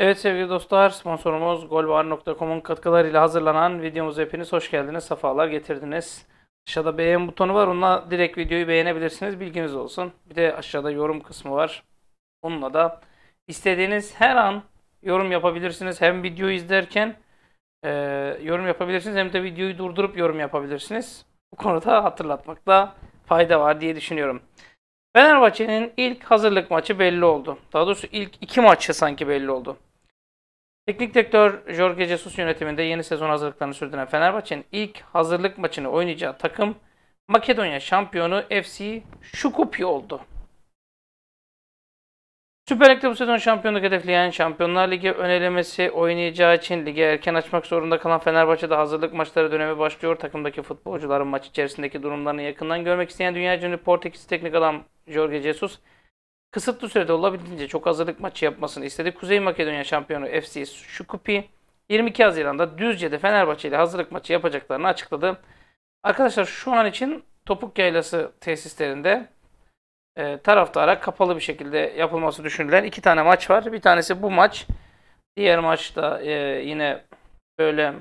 Evet sevgili dostlar, sponsorumuz golbar.com'un katkılarıyla hazırlanan videomuz hepiniz hoş geldiniz, sefalar getirdiniz. Aşağıda beğen butonu var, onunla direkt videoyu beğenebilirsiniz, bilginiz olsun. Bir de aşağıda yorum kısmı var. Onunla da istediğiniz her an yorum yapabilirsiniz. Hem video izlerken e, yorum yapabilirsiniz, hem de videoyu durdurup yorum yapabilirsiniz. Bu konuda hatırlatmakta fayda var diye düşünüyorum. Fenerbahçe'nin ilk hazırlık maçı belli oldu. Daha doğrusu ilk iki maçı sanki belli oldu. Teknik direktör Jorge Jesus yönetiminde yeni sezon hazırlıklarını sürdüren Fenerbahçe'nin ilk hazırlık maçını oynayacağı takım Makedonya şampiyonu FC Şukopya oldu. Süper Lig'de bu sezon şampiyonluk hedefleyen Şampiyonlar Ligi önelemesi oynayacağı için ligi erken açmak zorunda kalan Fenerbahçe'de hazırlık maçları dönemi başlıyor. Takımdaki futbolcuların maç içerisindeki durumlarını yakından görmek isteyen dünya ünlü Portekiz teknik adam Jorge Jesus, kısıtlı sürede olabildiğince çok hazırlık maçı yapmasını istedi. Kuzey Makedonya şampiyonu FC Şukupi 22 Haziran'da Düzce'de Fenerbahçe ile hazırlık maçı yapacaklarını açıkladı. Arkadaşlar şu an için Topuk Yaylası tesislerinde e, taraftara kapalı bir şekilde yapılması düşünülen iki tane maç var. Bir tanesi bu maç. Diğer maçta e, yine böyle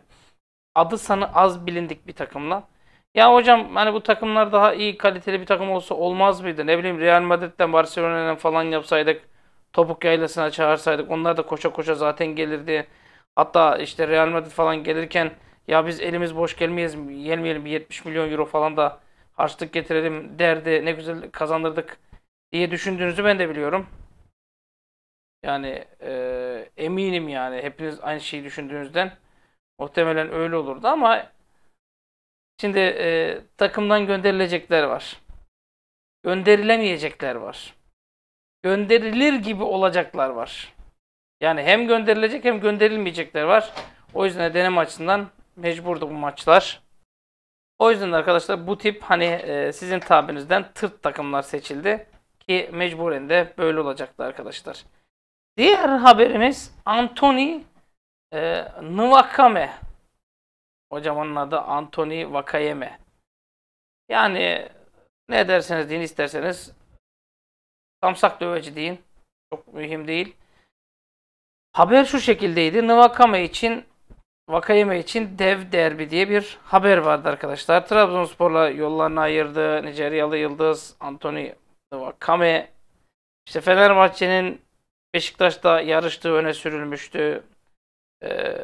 adı sanı az bilindik bir takımla ya hocam hani bu takımlar daha iyi kaliteli bir takım olsa olmaz mıydı? Ne bileyim Real Madrid'den Barcelona'dan falan yapsaydık. Topuk Yaylası'na çağırsaydık onlar da koşa koşa zaten gelirdi. Hatta işte Real Madrid falan gelirken ya biz elimiz boş gelmeyiz, gelmeyelim 70 milyon euro falan da harçlık getirelim derdi. Ne güzel kazandırdık diye düşündüğünüzü ben de biliyorum. Yani e, eminim yani hepiniz aynı şeyi düşündüğünüzden muhtemelen öyle olurdu ama Şimdi e, takımdan gönderilecekler var. Gönderilemeyecekler var. Gönderilir gibi olacaklar var. Yani hem gönderilecek hem gönderilmeyecekler var. O yüzden deneme açısından mecburdu bu maçlar. O yüzden arkadaşlar bu tip hani e, sizin tabinizden tırt takımlar seçildi. Ki mecburen de böyle olacaktı arkadaşlar. Diğer haberimiz Anthony e, Nwakame. Hocam adı Anthony Vakayeme. Yani ne derseniz deyin isterseniz Samsak döveci deyin. Çok mühim değil. Haber şu şekildeydi. Nvakame için Vakayeme için dev derbi diye bir haber vardı arkadaşlar. Trabzonspor'la yollarını ayırdı. Nijeryalı Yıldız Anthony Nvakame. İşte Fenerbahçe'nin Beşiktaş'ta yarıştığı öne sürülmüştü. Ee,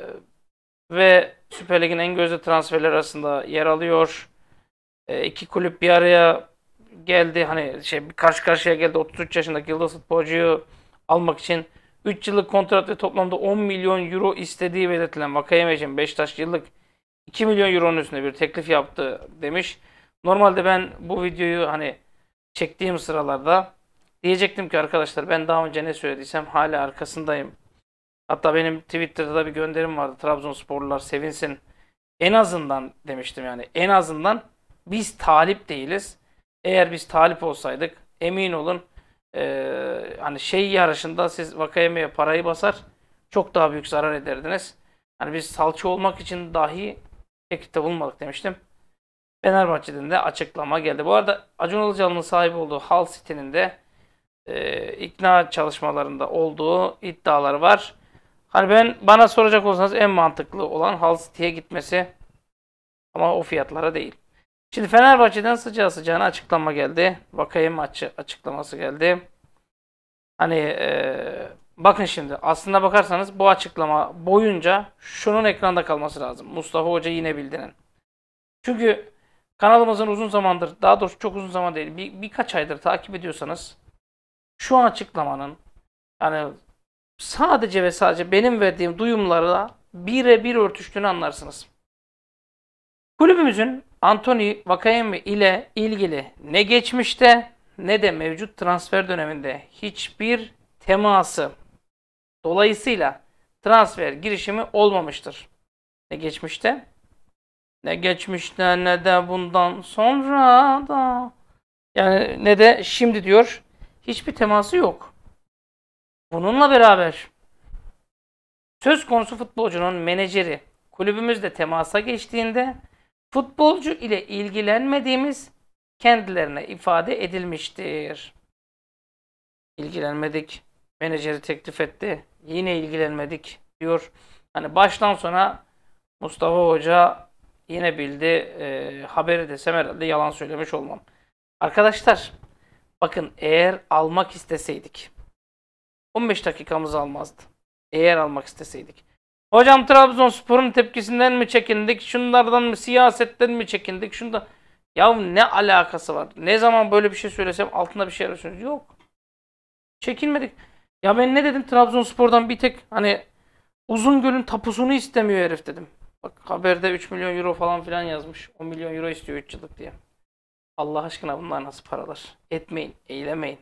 ve Süper Lig'in en gözde transferleri arasında yer alıyor. E, iki kulüp bir araya geldi. Hani şey karşı karşıya geldi. 33 yaşındaki yıldız futbolcuyu almak için 3 yıllık kontrat ve toplamda 10 milyon euro istediği belirtilen Vakayeme için Beşiktaş yıllık 2 milyon euronun üstünde bir teklif yaptı demiş. Normalde ben bu videoyu hani çektiğim sıralarda diyecektim ki arkadaşlar ben daha önce ne söylediysem hala arkasındayım Hatta benim Twitter'da bir gönderim vardı. Trabzonsporlular sevinsin. En azından demiştim yani. En azından biz talip değiliz. Eğer biz talip olsaydık emin olun e, hani şey yarışında siz Vakayeme'ye parayı basar çok daha büyük zarar ederdiniz. Hani biz salça olmak için dahi ekipte bulunmadık demiştim. Fenerbahçe'den de açıklama geldi. Bu arada Acun Ilıcalı'nın sahibi olduğu Hal City'nin de e, ikna çalışmalarında olduğu iddiaları var. Hani ben bana soracak olsanız en mantıklı olan Hull City'ye gitmesi ama o fiyatlara değil. Şimdi Fenerbahçe'den sıcağı sıcağına açıklama geldi. Vakayem açıklaması geldi. Hani e, bakın şimdi aslında bakarsanız bu açıklama boyunca şunun ekranda kalması lazım. Mustafa Hoca yine bildirin. Çünkü kanalımızın uzun zamandır daha doğrusu çok uzun zaman değil bir, birkaç aydır takip ediyorsanız şu açıklamanın yani sadece ve sadece benim verdiğim duyumlarla birebir örtüştüğünü anlarsınız. Kulübümüzün Anthony Vakayemi ile ilgili ne geçmişte ne de mevcut transfer döneminde hiçbir teması dolayısıyla transfer girişimi olmamıştır. Ne geçmişte ne geçmişte ne de bundan sonra da yani ne de şimdi diyor hiçbir teması yok. Bununla beraber söz konusu futbolcunun menajeri kulübümüzle temasa geçtiğinde futbolcu ile ilgilenmediğimiz kendilerine ifade edilmiştir. İlgilenmedik. Menajeri teklif etti. Yine ilgilenmedik diyor. Hani baştan sona Mustafa Hoca yine bildi. E, haberi desem herhalde yalan söylemiş olmam. Arkadaşlar bakın eğer almak isteseydik 15 dakikamızı almazdı. Eğer almak isteseydik. Hocam Trabzonspor'un tepkisinden mi çekindik? Şunlardan mı? Siyasetten mi çekindik? Şunda ya ne alakası var? Ne zaman böyle bir şey söylesem altında bir şey arıyorsunuz. Yok. Çekinmedik. Ya ben ne dedim Trabzonspor'dan bir tek hani uzun gölün tapusunu istemiyor herif dedim. Bak haberde 3 milyon euro falan filan yazmış. 10 milyon euro istiyor 3 yıllık diye. Allah aşkına bunlar nasıl paralar? Etmeyin, eylemeyin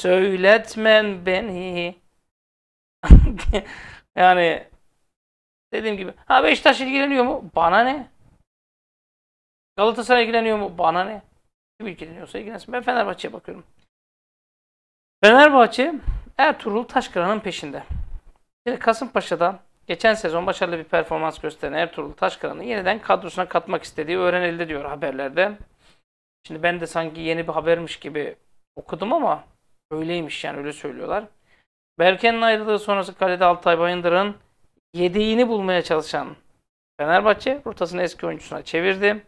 söyletmen beni. yani dediğim gibi. Ha Beşiktaş ilgileniyor mu? Bana ne? Galatasaray ilgileniyor mu? Bana ne? Kim ilgileniyorsa ilgilensin. Ben Fenerbahçe'ye bakıyorum. Fenerbahçe Ertuğrul Taşkıran'ın peşinde. Şimdi Kasımpaşa'da geçen sezon başarılı bir performans gösteren Ertuğrul Taşkıran'ı yeniden kadrosuna katmak istediği öğrenildi diyor haberlerde. Şimdi ben de sanki yeni bir habermiş gibi okudum ama Öyleymiş yani öyle söylüyorlar. Berke'nin ayrılığı sonrası kalede Altay Bayındır'ın yedeğini bulmaya çalışan Fenerbahçe rotasını eski oyuncusuna çevirdi.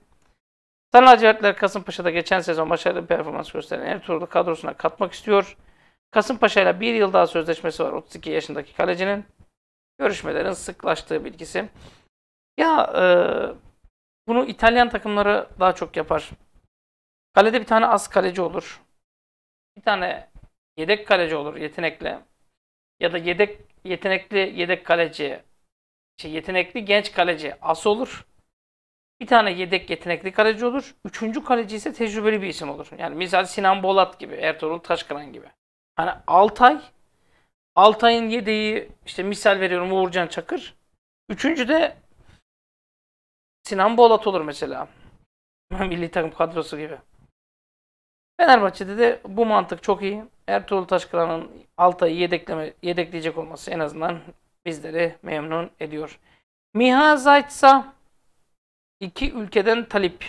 Sarı lacivertler Kasımpaşa'da geçen sezon başarılı performans gösteren Ertuğrul'u kadrosuna katmak istiyor. Kasımpaşa ile bir yıl daha sözleşmesi var 32 yaşındaki kalecinin. Görüşmelerin sıklaştığı bilgisi. Ya e, bunu İtalyan takımları daha çok yapar. Kalede bir tane az kaleci olur. Bir tane yedek kaleci olur yetenekli. Ya da yedek yetenekli yedek kaleci şey yetenekli genç kaleci as olur. Bir tane yedek yetenekli kaleci olur. Üçüncü kaleci ise tecrübeli bir isim olur. Yani misal Sinan Bolat gibi, Ertuğrul Taşkıran gibi. Hani Altay, Altay'ın yedeği işte misal veriyorum Uğurcan Çakır. Üçüncü de Sinan Bolat olur mesela. Milli takım kadrosu gibi. Fenerbahçe'de de bu mantık çok iyi. Ertuğrul Taşkıran'ın Altay'ı yedekleme, yedekleyecek olması en azından bizleri memnun ediyor. Miha Zaytsa iki ülkeden talip.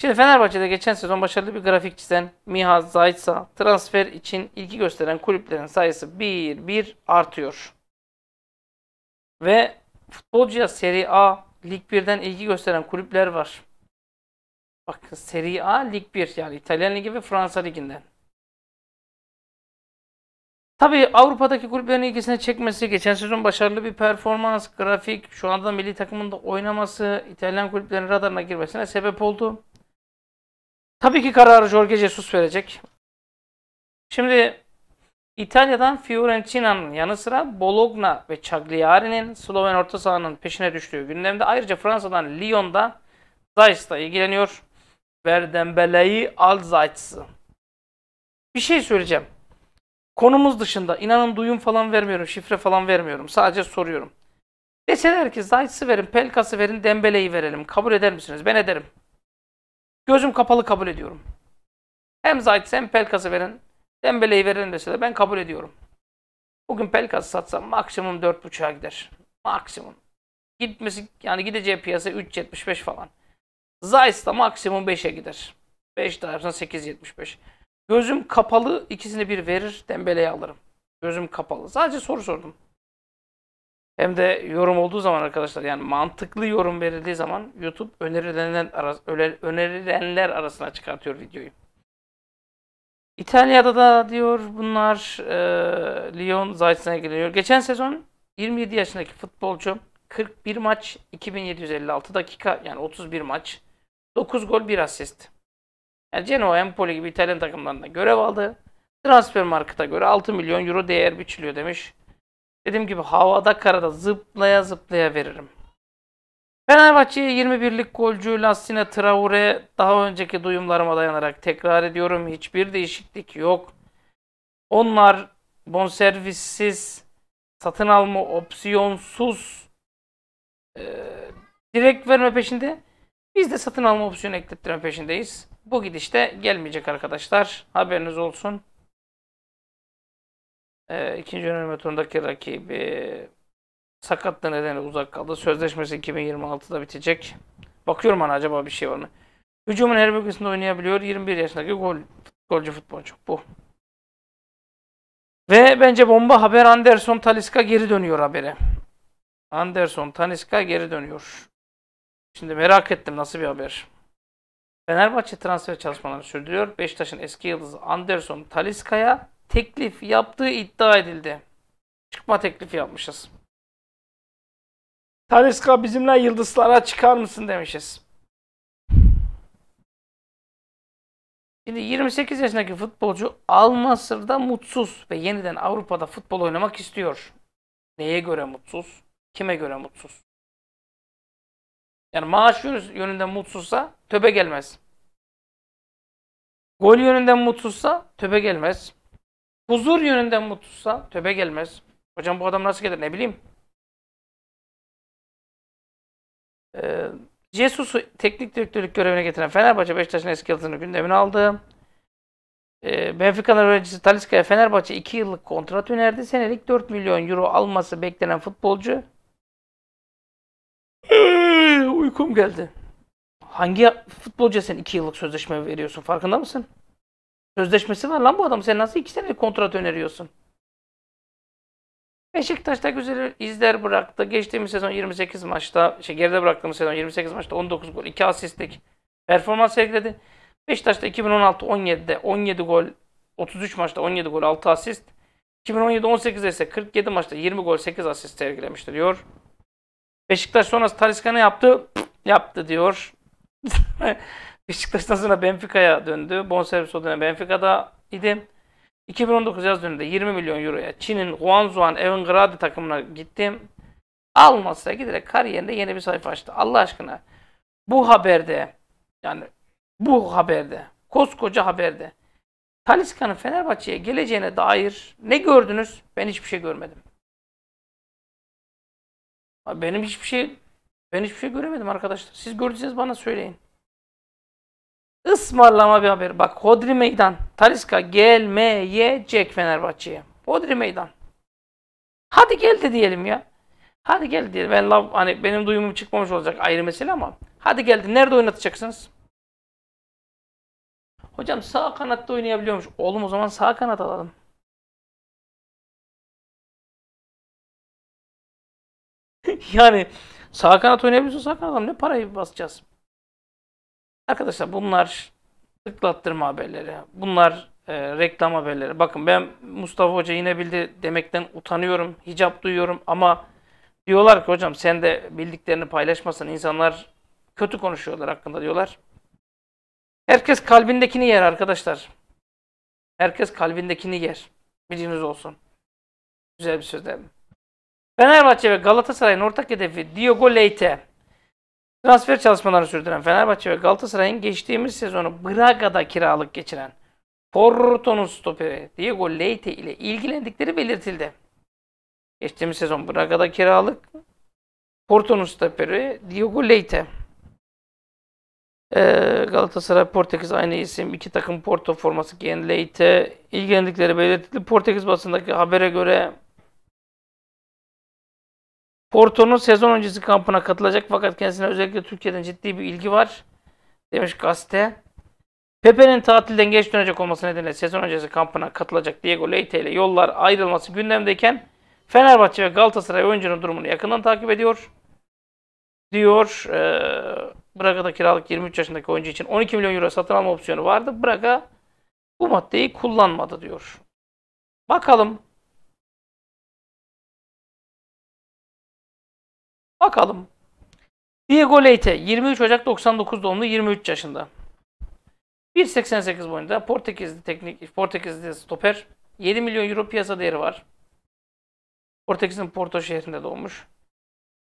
Şimdi Fenerbahçe'de geçen sezon başarılı bir grafik çizen Miha Zaytsa transfer için ilgi gösteren kulüplerin sayısı bir bir artıyor. Ve futbolcuya Serie A Lig 1'den ilgi gösteren kulüpler var. Bakın Serie A Lig 1 yani İtalyan Ligi ve Fransa Ligi'nden. Tabii Avrupa'daki kulüplerin ilgisini çekmesi, geçen sezon başarılı bir performans, grafik, şu anda milli takımında oynaması, İtalyan kulüplerin radarına girmesine sebep oldu. Tabii ki kararı Jorge Jesus verecek. Şimdi İtalya'dan Fiorentina'nın yanı sıra Bologna ve Cagliari'nin Sloven orta sahanın peşine düştüğü gündemde. Ayrıca Fransa'dan Lyon'da Zayt'la ilgileniyor. Verdembele'yi Alzayt'sı. Bir şey söyleyeceğim. Konumuz dışında inanın duyum falan vermiyorum, şifre falan vermiyorum. Sadece soruyorum. Deseler ki Zayt'sı verin, Pelkas'ı verin, Dembele'yi verelim. Kabul eder misiniz? Ben ederim. Gözüm kapalı kabul ediyorum. Hem Zayt'sı hem Pelkas'ı verin. Dembele'yi verelim deseler ben kabul ediyorum. Bugün Pelkas'ı satsam maksimum 4.5'a gider. Maksimum. Gitmesi yani gideceği piyasa 3.75 falan. Zeiss da maksimum 5'e gider. 5 tarafına 8.75. Gözüm kapalı ikisini bir verir dembeleye alırım. Gözüm kapalı. Sadece soru sordum. Hem de yorum olduğu zaman arkadaşlar yani mantıklı yorum verildiği zaman YouTube önerilenler, aras önerilenler arasına çıkartıyor videoyu. İtalya'da da diyor bunlar e, Lyon Zaytsen'e geliyor. Geçen sezon 27 yaşındaki futbolcu 41 maç 2756 dakika yani 31 maç 9 gol 1 asist. Yani Genoa, Empoli gibi İtalyan takımlarında görev aldı. Transfer markete göre 6 milyon euro değer biçiliyor demiş. Dediğim gibi havada karada zıplaya zıplaya veririm. Fenerbahçe'ye 21'lik golcü Lassine Traore daha önceki duyumlarıma dayanarak tekrar ediyorum. Hiçbir değişiklik yok. Onlar bonservissiz, satın alma opsiyonsuz, e, direkt verme peşinde. Biz de satın alma opsiyonu eklettirme peşindeyiz. Bu gidişte gelmeyecek arkadaşlar. Haberiniz olsun. Ee, ikinci önerme turundaki rakibi sakatlığı nedeni uzak kaldı. Sözleşmesi 2026'da bitecek. Bakıyorum ana hani acaba bir şey var mı? Hücumun her bölgesinde oynayabiliyor. 21 yaşındaki gol golcü futbolcu. Bu. Ve bence bomba haber Anderson Taliska geri dönüyor habere. Anderson Taliska geri dönüyor. Şimdi merak ettim nasıl bir haber. Fenerbahçe transfer çalışmalarını sürdürüyor. Beşiktaş'ın eski yıldızı Anderson Taliska'ya teklif yaptığı iddia edildi. Çıkma teklifi yapmışız. Taliska bizimle yıldızlara çıkar mısın demişiz. Şimdi 28 yaşındaki futbolcu Almasır'da mutsuz ve yeniden Avrupa'da futbol oynamak istiyor. Neye göre mutsuz? Kime göre mutsuz? Yani maaş yönünden mutsuzsa töbe gelmez. Gol yönünden mutsuzsa töbe gelmez. Huzur yönünden mutsuzsa töbe gelmez. Hocam bu adam nasıl gelir ne bileyim. Ee, Jesus'u teknik direktörlük görevine getiren Fenerbahçe Beşiktaş'ın eski yıldızını gündemine aldı. Ee, Benfica'nın öğrencisi Taliska'ya Fenerbahçe 2 yıllık kontrat önerdi. Senelik 4 milyon euro alması beklenen futbolcu uykum geldi. Hangi futbolcuya sen iki yıllık sözleşme veriyorsun farkında mısın? Sözleşmesi var lan bu adam. Sen nasıl iki senelik kontrat öneriyorsun? Beşiktaş'ta güzel izler bıraktı. Geçtiğimiz sezon 28 maçta, şey geride bıraktığımız sezon 28 maçta 19 gol, 2 asistlik performans sergiledi. Beşiktaş'ta 2016-17'de 17 gol, 33 maçta 17 gol, 6 asist. 2017-18'de ise 47 maçta 20 gol, 8 asist sergilemiştir diyor. Beşiktaş sonrası Talisca ne yaptı? yaptı diyor. Beşiktaş'tan sonra Benfica'ya döndü. Bonservis o dönem Benfica'da idi. 2019 yaz döneminde 20 milyon euroya Çin'in Guangzhou'an Evingradi takımına gittim. Almasa giderek kariyerinde yeni bir sayfa açtı. Allah aşkına bu haberde yani bu haberde koskoca haberde Talisca'nın Fenerbahçe'ye geleceğine dair ne gördünüz? Ben hiçbir şey görmedim. Abi benim hiçbir şey ben hiçbir şey göremedim arkadaşlar. Siz gördüyseniz bana söyleyin. Ismarlama bir haber. Bak Hodri Meydan. Taliska gelmeyecek Fenerbahçe'ye. Hodri Meydan. Hadi gel de diyelim ya. Hadi gel diyelim. Ben love, hani benim duyumum çıkmamış olacak ayrı mesele ama. Hadi geldi. Nerede oynatacaksınız? Hocam sağ kanatta oynayabiliyormuş. Oğlum o zaman sağ kanat alalım. yani sağ kanat oynayabiliyorsun sağ kanat ne parayı basacağız. Arkadaşlar bunlar tıklattırma haberleri. Bunlar e, reklam haberleri. Bakın ben Mustafa Hoca yine bildi demekten utanıyorum. Hicap duyuyorum ama diyorlar ki hocam sen de bildiklerini paylaşmasan insanlar kötü konuşuyorlar hakkında diyorlar. Herkes kalbindekini yer arkadaşlar. Herkes kalbindekini yer. Bilginiz olsun. Güzel bir söz değil mi? Fenerbahçe ve Galatasaray'ın ortak hedefi Diogo Leite. Transfer çalışmalarını sürdüren Fenerbahçe ve Galatasaray'ın geçtiğimiz sezonu Braga'da kiralık geçiren Porto'nun stoperi Diego Leite ile ilgilendikleri belirtildi. Geçtiğimiz sezon Braga'da kiralık Porto'nun stoperi Diego Leite. Ee, Galatasaray Portekiz aynı isim. iki takım Porto forması giyen Leite ilgilendikleri belirtildi. Portekiz basındaki habere göre Porto'nun sezon öncesi kampına katılacak fakat kendisine özellikle Türkiye'den ciddi bir ilgi var demiş gazete. Pepe'nin tatilden geç dönecek olması nedeniyle sezon öncesi kampına katılacak Diego Leite ile yollar ayrılması gündemdeyken Fenerbahçe ve Galatasaray oyuncunun durumunu yakından takip ediyor. Diyor e, Braga'da kiralık 23 yaşındaki oyuncu için 12 milyon euro satın alma opsiyonu vardı. Braga bu maddeyi kullanmadı diyor. Bakalım Bakalım. Diego Leite 23 Ocak 99 doğumlu 23 yaşında. 1.88 boyunda Portekizli teknik Portekizli stoper. 7 milyon euro piyasa değeri var. Portekiz'in Porto şehrinde doğmuş.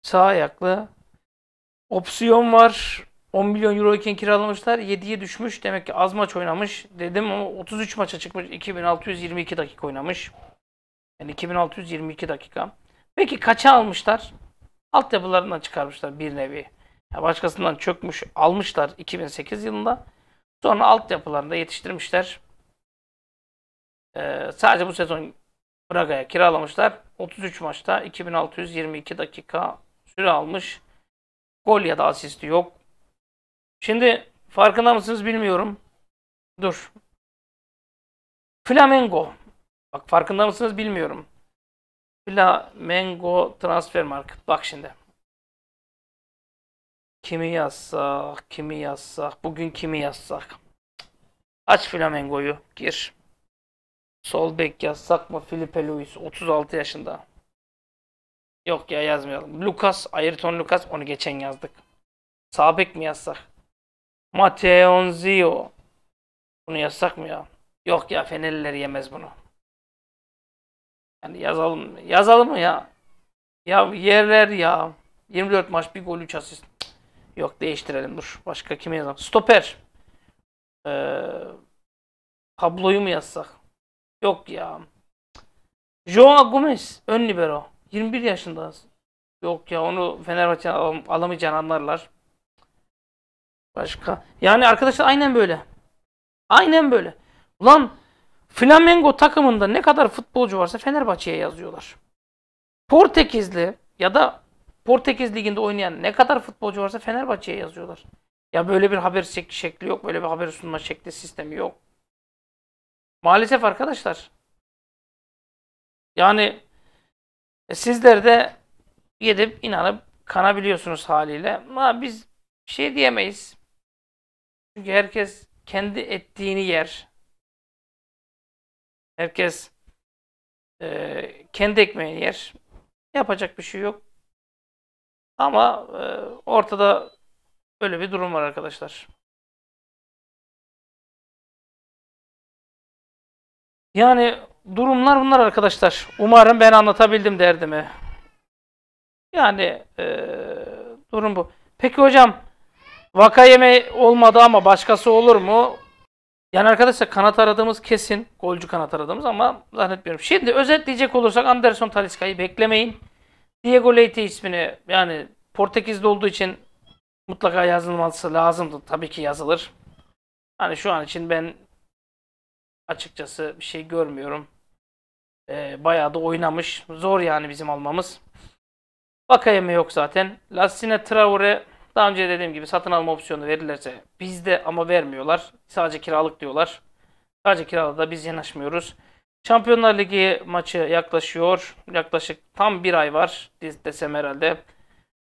Sağ ayaklı. Opsiyon var. 10 milyon euro iken kiralamışlar. 7'ye düşmüş. Demek ki az maç oynamış. Dedim ama 33 maça çıkmış. 2622 dakika oynamış. Yani 2622 dakika. Peki kaça almışlar? altyapılarından çıkarmışlar bir nevi. Ya başkasından çökmüş, almışlar 2008 yılında. Sonra altyapılarında yetiştirmişler. Ee, sadece bu sezon Braga'ya kiralamışlar. 33 maçta 2622 dakika süre almış. Gol ya da asisti yok. Şimdi farkında mısınız bilmiyorum. Dur. Flamengo. Bak farkında mısınız bilmiyorum. Flamengo transfer mark. Bak şimdi. Kimi yazsak, kimi yazsak, bugün kimi yazsak. Aç Flamengo'yu, gir. Sol bek yazsak mı Felipe Luis, 36 yaşında. Yok ya yazmayalım. Lucas, Ayrton Lucas, onu geçen yazdık. Sağ bek mi yazsak? Mateonzio. Bunu yazsak mı ya? Yok ya Fenerliler yemez bunu. Yani yazalım. Yazalım mı ya? Ya yerler ya. 24 maç bir gol 3 asist. Yok değiştirelim dur. Başka kime yazalım? Stoper. Ee, Pablo'yu mu yazsak? Yok ya. Joao Gomez. Ön libero. 21 yaşında. Yok ya onu Fenerbahçe alam alamayacağını anlarlar. Başka. Yani arkadaşlar aynen böyle. Aynen böyle. Ulan Flamengo takımında ne kadar futbolcu varsa Fenerbahçe'ye yazıyorlar. Portekizli ya da Portekiz liginde oynayan ne kadar futbolcu varsa Fenerbahçe'ye yazıyorlar. Ya böyle bir haber şekli yok, böyle bir haber sunma şekli sistemi yok. Maalesef arkadaşlar. Yani e, sizler de yedip inanıp kanabiliyorsunuz haliyle. Ama biz şey diyemeyiz. Çünkü herkes kendi ettiğini yer. Herkes e, kendi ekmeğini yer. Yapacak bir şey yok. Ama e, ortada böyle bir durum var arkadaşlar. Yani durumlar bunlar arkadaşlar. Umarım ben anlatabildim derdimi. Yani e, durum bu. Peki hocam vaka yeme olmadı ama başkası olur mu? Yani arkadaşlar kanat aradığımız kesin. Golcü kanat aradığımız ama zannetmiyorum. Şimdi özetleyecek olursak Anderson Talisca'yı beklemeyin. Diego Leite ismini yani Portekiz'de olduğu için mutlaka yazılması lazımdı. Tabii ki yazılır. Hani şu an için ben açıkçası bir şey görmüyorum. E, bayağı da oynamış. Zor yani bizim almamız. Bakayeme yok zaten. Lassine Traore daha önce dediğim gibi satın alma opsiyonu verirlerse bizde ama vermiyorlar. Sadece kiralık diyorlar. Sadece kiralı da biz yanaşmıyoruz. Şampiyonlar Ligi maçı yaklaşıyor. Yaklaşık tam bir ay var. Desem herhalde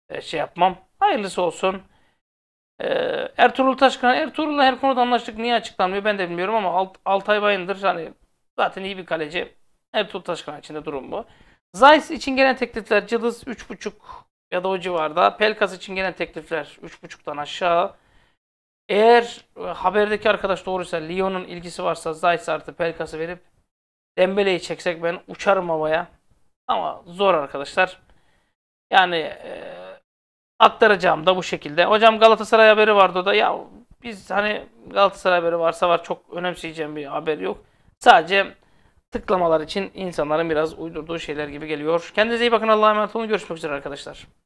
e, şey yapmam. Hayırlısı olsun. E, Ertuğrul Taşkan, Ertuğrul'la her konuda anlaştık. Niye açıklanmıyor ben de bilmiyorum ama Alt, alt ay Bayındır hani zaten iyi bir kaleci. Ertuğrul Taşkan için de durum bu. Zayis için gelen teklifler Cılız 3.5 ya da o civarda. Pelkas için gelen teklifler 3.5'tan aşağı. Eğer e, haberdeki arkadaş doğruysa Lyon'un ilgisi varsa Zayt artı Pelkas'ı verip Dembele'yi çeksek ben uçarım havaya. Ama zor arkadaşlar. Yani e, aktaracağım da bu şekilde. Hocam Galatasaray haberi vardı da. Ya biz hani Galatasaray haberi varsa var çok önemseyeceğim bir haber yok. Sadece tıklamalar için insanların biraz uydurduğu şeyler gibi geliyor. Kendinize iyi bakın Allah'a emanet olun. Görüşmek üzere arkadaşlar.